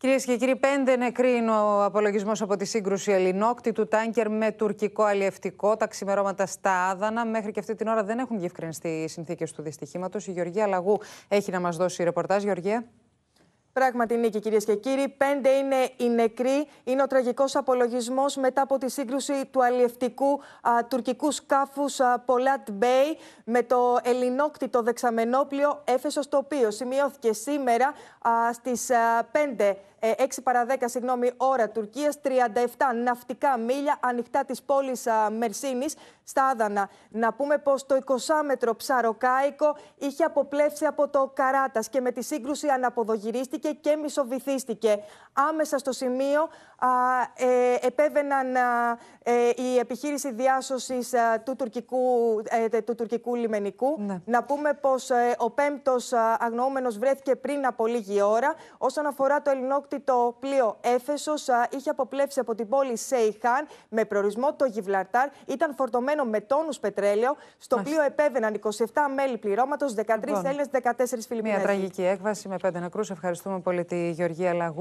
Κυρίες και κύριοι, πέντε νεκροί είναι ο απολογισμός από τη σύγκρουση του τάνκερ με τουρκικό αλλιευτικό. Τα ξημερώματα στα Άδανα. Μέχρι και αυτή την ώρα δεν έχουν διευκρινιστεί οι συνθήκες του δυστυχήματος. Η Γεωργία Λαγού έχει να μας δώσει ρεπορτάζ. Γεωργία. Πράγματι, Νίκη, κυρίες και κύριοι, πέντε είναι οι νεκροί. Είναι ο τραγικός απολογισμός μετά από τη σύγκρουση του αλλιευτικού τουρκικού σκάφους Πολάτ Μπέι με το ελληνόκτητο δεξαμενόπλιο Έφεσο, το οποίο σημειώθηκε σήμερα στι 5 6 παρα 10 συγγνώμη, ώρα Τουρκίας, 37 ναυτικά μίλια ανοιχτά της πόλης Μερσίνης στα Άδανα. Να πούμε πως το 20μέτρο ψαροκάικο είχε αποπλέψει από το Καράτας και με τη σύγκρουση αναποδογυρίστηκε και μισοβυθίστηκε. Άμεσα στο σημείο α, ε, επέβαιναν ε, η επιχείρηση διάσωσης του, τουρκικού, ε, του τουρκικού λιμενικού. Ναι. Να πούμε πως ε, ο πέμπτος αγνοούμενος βρέθηκε πριν από λίγη ώρα. Όσον αφορά το ελληνόκτητο πλοίο Έφεσος, είχε αποπλέψει από την πόλη Σέιχαν με προορισμό το Γιβλαρτάρ. Ήταν φορτωμένο με τόνους πετρέλαιο. Στο οποίο πλοίο επέβαιναν 27 μέλη πληρώματος, 13 λοιπόν, Έλληνες, 14 Φιλιππινές. Μια τραγική έκβαση με πέντε νεκρούς. Ευχαριστούμε Πολιτή Γεωργία Λαγού.